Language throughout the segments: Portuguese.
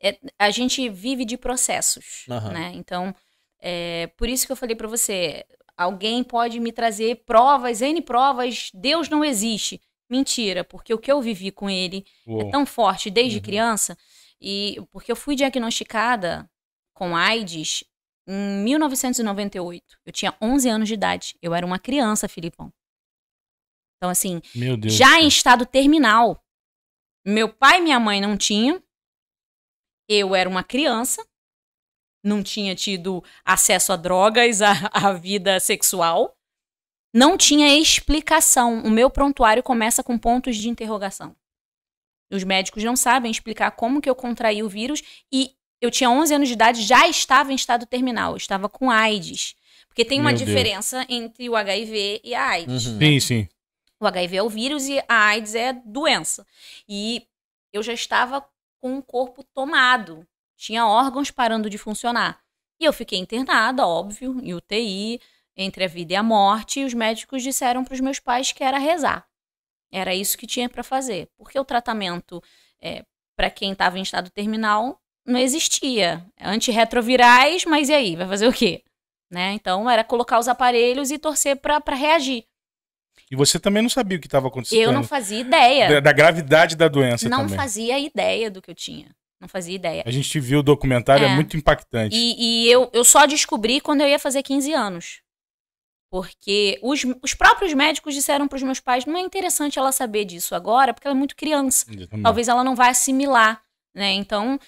é, a gente vive de processos, uhum. né? Então, é, por isso que eu falei para você, alguém pode me trazer provas, N provas, Deus não existe. Mentira, porque o que eu vivi com ele é Uou. é tão forte desde uhum. criança, e porque eu fui diagnosticada com AIDS em 1998. Eu tinha 11 anos de idade. Eu era uma criança, Filipão. Então, assim, já em estado terminal. Meu pai e minha mãe não tinham eu era uma criança, não tinha tido acesso a drogas, a, a vida sexual, não tinha explicação. O meu prontuário começa com pontos de interrogação. Os médicos não sabem explicar como que eu contraí o vírus e eu tinha 11 anos de idade, já estava em estado terminal, estava com AIDS. Porque tem uma Meu diferença Deus. entre o HIV e a AIDS. Uhum. Né? Sim, sim. O HIV é o vírus e a AIDS é a doença. E eu já estava com o corpo tomado. Tinha órgãos parando de funcionar. E eu fiquei internada, óbvio, em UTI, entre a vida e a morte, e os médicos disseram para os meus pais que era rezar. Era isso que tinha para fazer. Porque o tratamento é, para quem estava em estado terminal não existia. É antirretrovirais, mas e aí? Vai fazer o quê? Né? Então era colocar os aparelhos e torcer para reagir. E você também não sabia o que estava acontecendo. Eu não fazia ideia. Da, da gravidade da doença não também. Não fazia ideia do que eu tinha. Não fazia ideia. A gente viu o documentário, é, é muito impactante. E, e, eu, eu só descobri quando eu ia fazer 15 anos. Porque os, os próprios médicos disseram para os meus pais: não é interessante ela saber disso agora, porque ela é muito criança. Talvez ela não vá assimilar. Né? Então,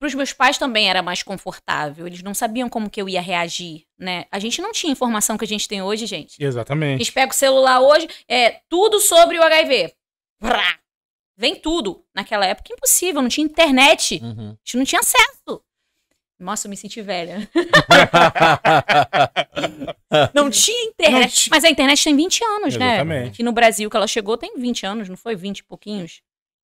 para os meus pais também era mais confortável. Eles não sabiam como que eu ia reagir, né? A gente não tinha informação que a gente tem hoje, gente. Exatamente. A gente pega o celular hoje, é tudo sobre o HIV. Vem tudo. Naquela época, impossível, não tinha internet. Uhum. A gente não tinha acesso. Nossa, eu me senti velha. não tinha internet. Não mas a internet tem 20 anos, né? Exatamente. né? Aqui no Brasil, que ela chegou, tem 20 anos, não foi? 20 e pouquinhos.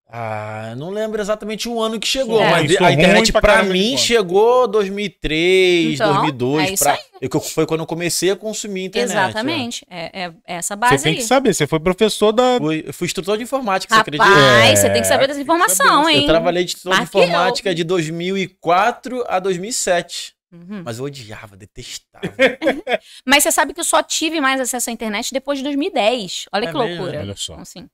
Ah, não lembro exatamente o ano que chegou, é. mas a é internet pra, pra mim conta. chegou 2003, então, 2002, é pra, eu, foi quando eu comecei a consumir internet. Né? Exatamente, é, é, é essa base Você tem aí. que saber, você foi professor da... Fui, eu fui instrutor de informática, Rapaz, você acredita? É. você tem que saber dessa informação, saber. hein? Eu trabalhei de instrutor de informática de 2004 a 2007. Uhum. Mas eu odiava, detestava. Mas você sabe que eu só tive mais acesso à internet depois de 2010. Olha é que loucura. Olha só. Então, assim,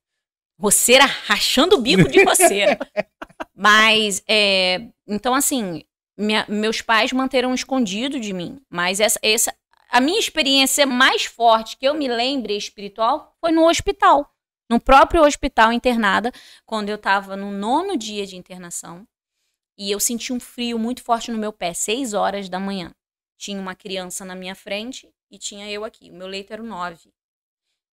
Roceira rachando o bico de roceira. mas, é, então, assim, minha, meus pais manteram escondido de mim. Mas essa, essa, a minha experiência mais forte que eu me lembre espiritual foi no hospital. No próprio hospital internada, quando eu estava no nono dia de internação. E eu senti um frio muito forte no meu pé, seis horas da manhã. Tinha uma criança na minha frente e tinha eu aqui. O meu leito era o nove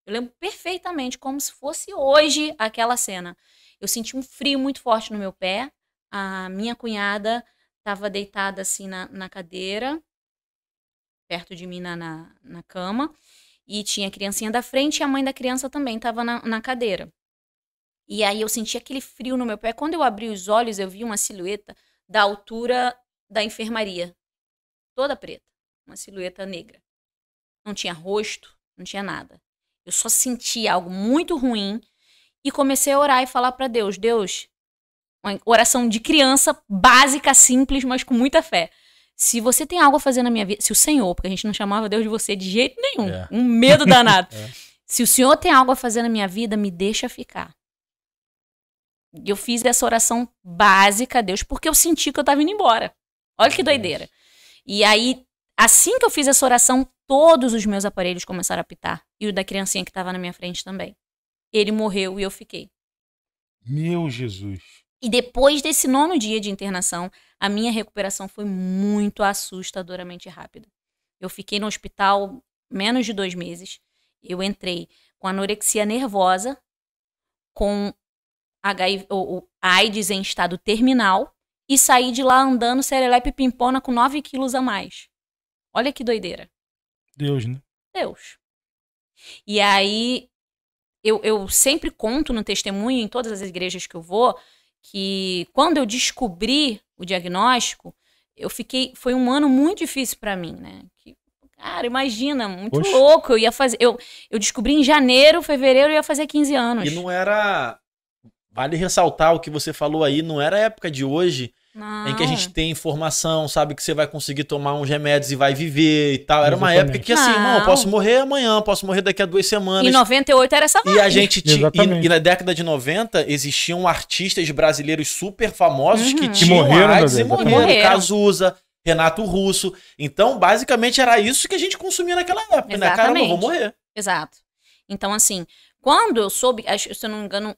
eu lembro perfeitamente, como se fosse hoje aquela cena. Eu senti um frio muito forte no meu pé. A minha cunhada estava deitada assim na, na, cadeira, perto de mim na, na, na, cama. E tinha a criancinha da frente e a mãe da criança também estava na cadeira. E aí eu senti aquele frio no meu pé. Quando eu abri os olhos, eu vi uma silhueta da altura da enfermaria, toda preta, uma silhueta negra. Não tinha rosto, não tinha nada. Eu só senti algo muito ruim e comecei a orar e falar para Deus: Deus, uma oração de criança, básica, simples, mas com muita fé. Se você tem algo a fazer na minha vida, se o Senhor, porque a gente não chamava Deus de você de jeito nenhum, é. um medo danado. é. Se o Senhor tem algo a fazer na minha vida, me deixa ficar. Eu fiz essa oração básica a Deus porque eu senti que eu estava indo embora. Olha que doideira. E aí Assim que eu fiz essa oração, todos os meus aparelhos começaram a pitar. E o da criancinha que estava na minha frente também. Ele morreu e eu fiquei. Meu Jesus. E depois desse nono dia de internação, a minha recuperação foi muito assustadoramente rápida. Eu fiquei no hospital menos de dois meses. Eu entrei com anorexia nervosa, com HIV, ou, AIDS em estado terminal e saí de lá andando serelepe pimpona com 9 quilos a mais. Olha que doideira. Deus, né? Deus. E aí, eu, eu sempre conto no testemunho, em todas as igrejas que eu vou, que quando eu descobri o diagnóstico, eu fiquei. Foi um ano muito difícil para mim, né? Que, cara, imagina, muito Oxe. louco. Eu ia fazer. Eu, eu descobri em janeiro, fevereiro, eu ia fazer 15 anos. E não era vale ressaltar o que você falou aí, não era a época de hoje não. em que a gente tem informação, sabe que você vai conseguir tomar uns remédios e vai viver e tal. Era Exatamente. uma época que assim, não, eu posso morrer amanhã, posso morrer daqui a duas semanas. Em 98 era essa vibe. E a gente e, e, na década de 90 existiam artistas brasileiros super famosos uhum. que tinham que morreram, AIDS e morreram. morreram. Cazuza, Renato Russo. Então, basicamente era isso que a gente consumia naquela época, Exatamente. né? Cara, eu não vou morrer. Exato. Então, assim, quando eu soube, se eu não me engano,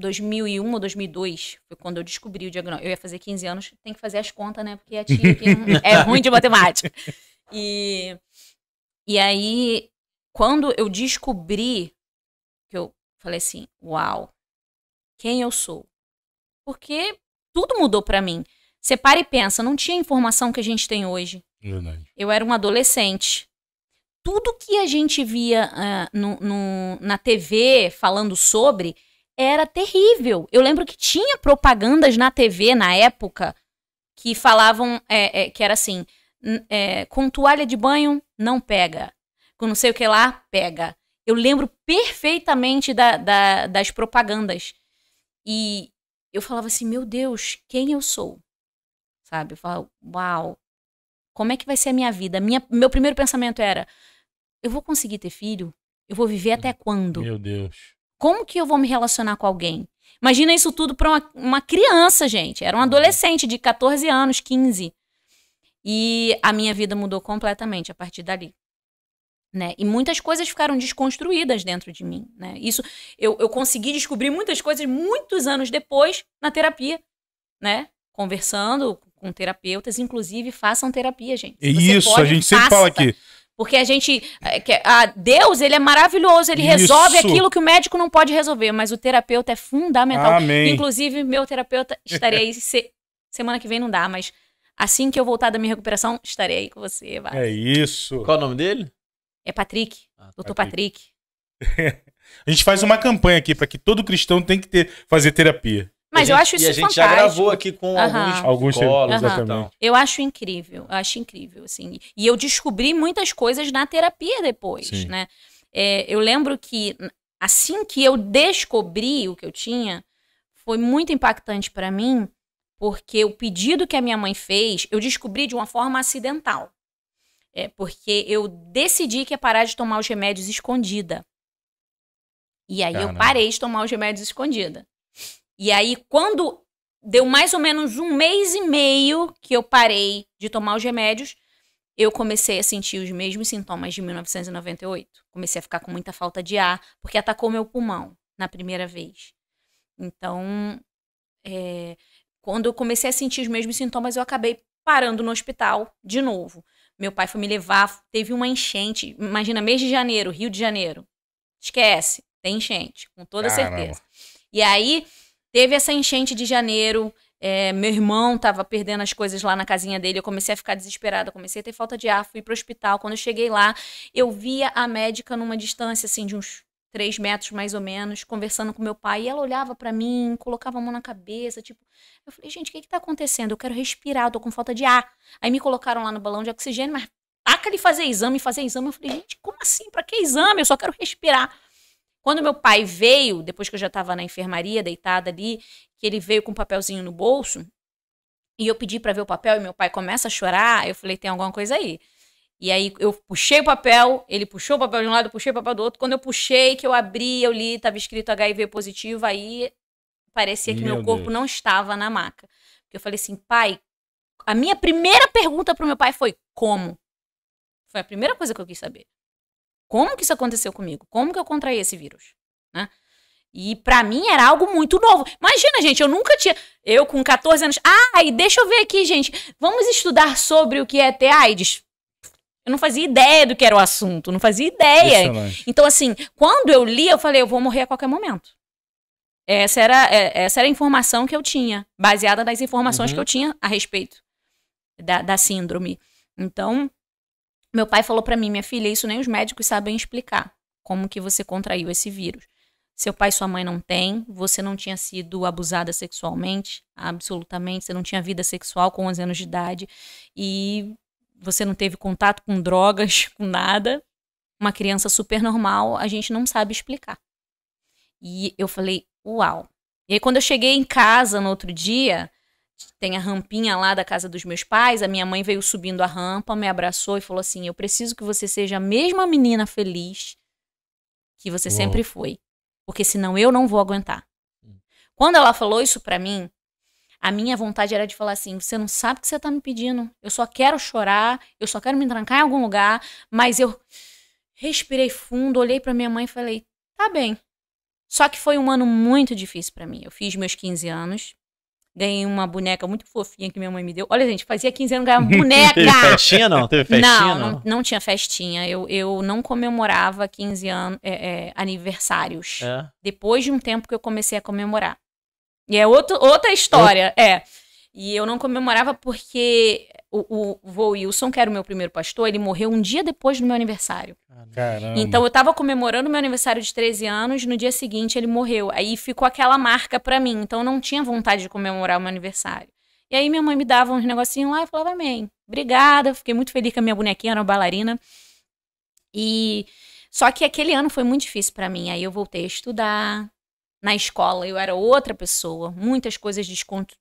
2001 ou 2002, foi quando eu descobri o diagnóstico. Eu ia fazer 15 anos, tem que fazer as contas, né? Porque a tia aqui é ruim de matemática. E, e aí, quando eu descobri, que eu falei assim, uau, quem eu sou? Porque tudo mudou para mim. Você para e pensa, não tinha informação que a gente tem hoje. Verdade. Eu era um adolescente. Tudo que a gente via uh, no, no, na TV falando sobre era terrível. Eu lembro que tinha propagandas na TV na época que falavam é, é, que era assim: é, com toalha de banho não pega, com não sei o que lá pega. Eu lembro perfeitamente da, da, das propagandas. E eu falava assim: meu Deus, quem eu sou? Sabe? Eu falava: uau, como é que vai ser a minha vida? Minha, meu primeiro pensamento era: eu vou conseguir ter filho? Eu vou viver até hum, quando? Meu Deus. Como que eu vou me relacionar com alguém? Imagina isso tudo para uma, uma, criança, gente. Era um adolescente de 14 anos, 15. E a minha vida mudou completamente a partir dali. Né? E muitas coisas ficaram desconstruídas dentro de mim. Né? Isso eu, eu consegui descobrir muitas coisas muitos anos depois na terapia. Né? Conversando com terapeutas, inclusive façam terapia, gente. É Você isso, pode, a gente faça. sempre fala aqui. Porque a gente. É, a Deus, ele é maravilhoso, ele Isso. resolve aquilo que o médico não pode resolver, mas o terapeuta é fundamental. Amém. Inclusive, meu terapeuta estarei aí. Se, semana que vem não dá, mas assim que eu voltar da minha recuperação, estarei aí com você, vai. É isso. Qual é o nome dele? É Patrick. Ah, Doutor Patrick. Patrick. a gente faz uma campanha aqui para que todo cristão tem que ter, fazer terapia. Mas gente, eu acho isso fantástico. E a gente fantástico. já gravou aqui com uhum. alguns psicólogos uhum. Então. Eu acho incrível, eu acho incrível, assim. E eu descobri muitas coisas na terapia depois, Sim. né? É, eu lembro que assim que eu descobri o que eu tinha, foi muito impactante para mim, porque o pedido que a minha mãe fez, eu descobri de uma forma acidental. É porque eu decidi que ia parar de tomar os remédios escondida. E aí eu parei de tomar os remédios escondida. E aí, quando deu mais ou menos um mês e meio que eu parei de tomar os remédios, eu comecei a sentir os mesmos sintomas de 1998. Comecei a ficar com muita falta de ar, porque atacou meu pulmão na primeira vez. Então, é, quando eu comecei a sentir os mesmos sintomas, eu acabei parando no hospital de novo. Meu pai foi me levar, teve uma enchente. Imagina, mês de janeiro, Rio de Janeiro. Esquece, tem enchente, com toda Caramba. certeza. E aí, Teve essa enchente de janeiro. É, meu irmão tava perdendo as coisas lá na casinha dele. Eu comecei a ficar desesperada, comecei a ter falta de ar, fui pro hospital. Quando eu cheguei lá, eu via a médica numa distância assim de uns três metros mais ou menos, conversando com meu pai, e ela olhava para mim, colocava a mão na cabeça, tipo, eu falei, gente, o que que tá acontecendo? Eu quero respirar, eu tô com falta de ar. Aí me colocaram lá no balão de oxigênio, mas taca de fazer exame, fazer exame. Eu falei, gente, como assim? Para que exame? Eu só quero respirar. Quando meu pai veio, depois que eu já estava na enfermaria, deitada ali, que ele veio com um papelzinho no bolso, e eu pedi para ver o papel e meu pai começa a chorar, eu falei, tem alguma coisa aí. E aí eu puxei o papel, ele puxou o papel de um lado, eu puxei o papel do outro. Quando eu puxei, que eu abri, eu li, estava escrito HIV positivo, aí parecia que meu, meu corpo Deus. não estava na maca. eu falei assim, pai, a minha primeira pergunta pro meu pai foi como? Foi a primeira coisa que eu quis saber. Como que isso aconteceu comigo? Como que eu contraí esse vírus? Né? E para mim era algo muito novo. Imagina, gente, eu nunca tinha. Eu com 14 anos. Ah, e deixa eu ver aqui, gente. Vamos estudar sobre o que é ter AIDS. Eu não fazia ideia do que era o assunto, não fazia ideia. Excelente. Então, assim, quando eu li, eu falei, eu vou morrer a qualquer momento. Essa era, é, essa era a informação que eu tinha, baseada nas informações uhum. que eu tinha a respeito da, da síndrome. Então, meu pai falou para mim, minha filha, isso nem os médicos sabem explicar como que você contraiu esse vírus. Seu pai e sua mãe não têm, você não tinha sido abusada sexualmente, absolutamente, você não tinha vida sexual com 11 anos de idade e você não teve contato com drogas, com nada. Uma criança super normal, a gente não sabe explicar. E eu falei, uau. E aí quando eu cheguei em casa no outro dia, tem a rampinha lá da casa dos meus pais. A minha mãe veio subindo a rampa, me abraçou e falou assim: Eu preciso que você seja a mesma menina feliz que você Uou. sempre foi, porque senão eu não vou aguentar. Hum. Quando ela falou isso para mim, a minha vontade era de falar assim: você não sabe o que você tá me pedindo. Eu só quero chorar, eu só quero me trancar em algum lugar. Mas eu respirei fundo, olhei para minha mãe e falei: tá bem. Só que foi um ano muito difícil para mim. Eu fiz meus 15 anos, Ganhei uma boneca muito fofinha que minha mãe me deu. Olha, gente, fazia 15 anos ganhava boneca. Teve festinha, não? Teve festinha, não? Não, não tinha festinha. Eu, eu não comemorava 15 anos, é, é, aniversários. É. Depois de um tempo que eu comecei a comemorar. E é outro, outra história, eu... é. E eu não comemorava porque o, o vô Wilson, que era o meu primeiro pastor, ele morreu um dia depois do meu aniversário. Caramba. Então eu tava comemorando meu aniversário de 13 anos, no dia seguinte ele morreu. Aí ficou aquela marca pra mim, então eu não tinha vontade de comemorar o meu aniversário. E aí minha mãe me dava uns negocinhos lá e falava, amém, obrigada, fiquei muito feliz que a minha bonequinha, era uma bailarina. E só que aquele ano foi muito difícil para mim. Aí eu voltei a estudar, na escola eu era outra pessoa, muitas coisas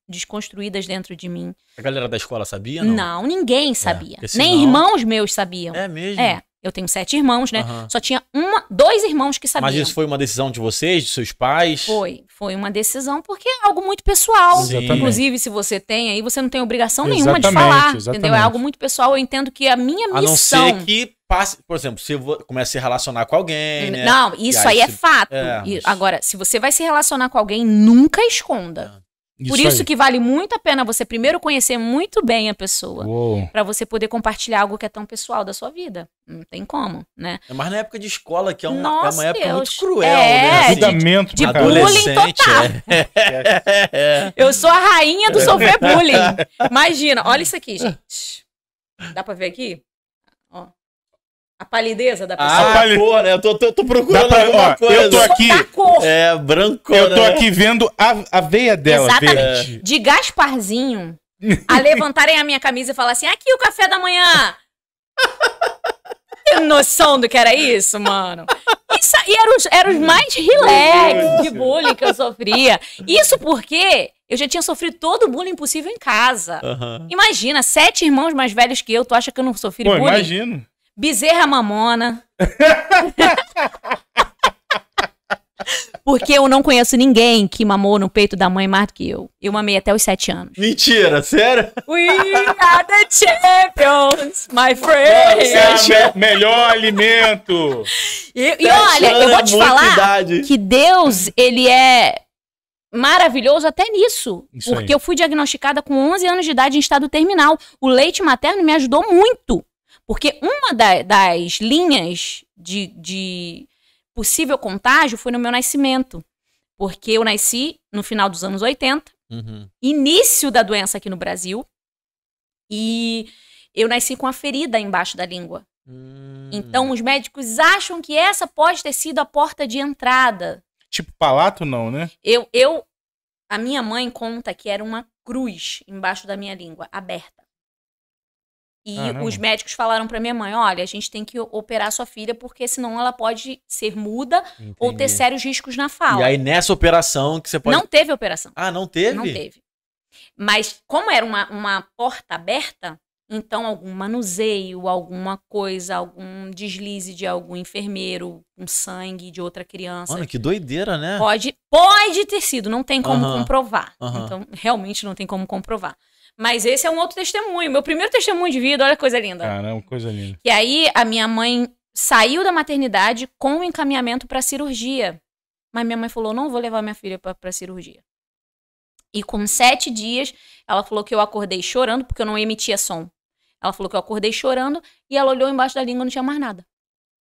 desconstruídas dentro de mim. A galera da escola sabia? Não, não ninguém é, sabia. É, Nem irmãos meus sabiam. É mesmo? É. Eu tenho sete irmãos, né? Uhum. Só tinha uma, dois irmãos que sabiam. Mas isso foi uma decisão de vocês, de seus pais? Foi, foi uma decisão porque é algo muito pessoal. Sim. Inclusive, se você tem aí, você não tem obrigação exatamente, nenhuma de falar. Exatamente. Entendeu? É algo muito pessoal. Eu entendo que a minha missão. A não ser que passe, por exemplo, se você começa a se relacionar com alguém, né? Não, isso aí, aí, é se... fato. É, mas... Agora, se você vai se relacionar com alguém, nunca esconda. É. Isso por isso aí. que vale muito a pena você primeiro conhecer muito bem a pessoa, para você poder compartilhar algo que é tão pessoal da sua vida. Não tem como, né? É, mas na época de escola, que é uma, Nossa é uma época Deus. muito cruel, é, né? De, é, de né, bullying total. É. Eu sou a rainha do é. sofrer bullying. Imagina, olha isso aqui, gente. Dá pra ver aqui? A palidez da ah, pessoa. Ah, a pali... cor, né? Eu tô, tô, tô procurando pra... alguma coisa. Eu tô aqui. Tá é, branco. Eu tô né? aqui vendo a, a veia dela. Exatamente. Verde. De Gasparzinho a levantarem a minha camisa e falar assim: aqui o café da manhã. Tem noção do que era isso, mano? Isso, e eram os, era os mais relax de bullying que eu sofria. Isso porque eu já tinha sofrido todo o bullying possível em casa. Uhum. Imagina, sete irmãos mais velhos que eu, tu acha que eu não sofri Pô, bullying? imagino. Bezerra Mamona. Porque eu não conheço ninguém que mamou no peito da mãe mais do que eu. Eu mamei até os sete anos. Mentira, sério? We are the champions, my é friend. Sete é o melhor alimento. E, e olha, eu vou te falar idade. que Deus, ele é maravilhoso até nisso. Isso porque aí. eu fui diagnosticada com 11 anos de idade em estado terminal. O leite materno me ajudou muito. Porque uma da, das linhas de, de possível contágio foi no meu nascimento. Porque eu nasci no final dos anos 80, uhum. início da doença aqui no Brasil, e eu nasci com a ferida embaixo da língua. Hum. Então os médicos acham que essa pode ter sido a porta de entrada. Tipo palato, não, né? Eu, eu, a minha mãe conta que era uma cruz embaixo da minha língua, aberta. E ah, os médicos falaram para minha mãe: olha, a gente tem que operar sua filha, porque senão ela pode ser muda Entendi. ou ter sérios riscos na fala. E aí, nessa operação que você pode. Não teve operação. Ah, não teve? Não teve. Mas, como era uma, uma porta aberta, então algum manuseio, alguma coisa, algum deslize de algum enfermeiro, um sangue de outra criança. Mano, que doideira, né? Pode, pode ter sido, não tem como comprovar. Então, realmente não tem como comprovar. Mas esse é um outro testemunho. Meu primeiro testemunho de vida, olha que coisa linda. Caramba, coisa linda. E aí, a minha mãe saiu da maternidade com o um encaminhamento para cirurgia. Mas minha mãe falou: não vou levar minha filha para cirurgia. E com sete dias, ela falou que eu acordei chorando, porque eu não emitia som. Ela falou que eu acordei chorando e ela olhou embaixo da língua e não tinha mais nada.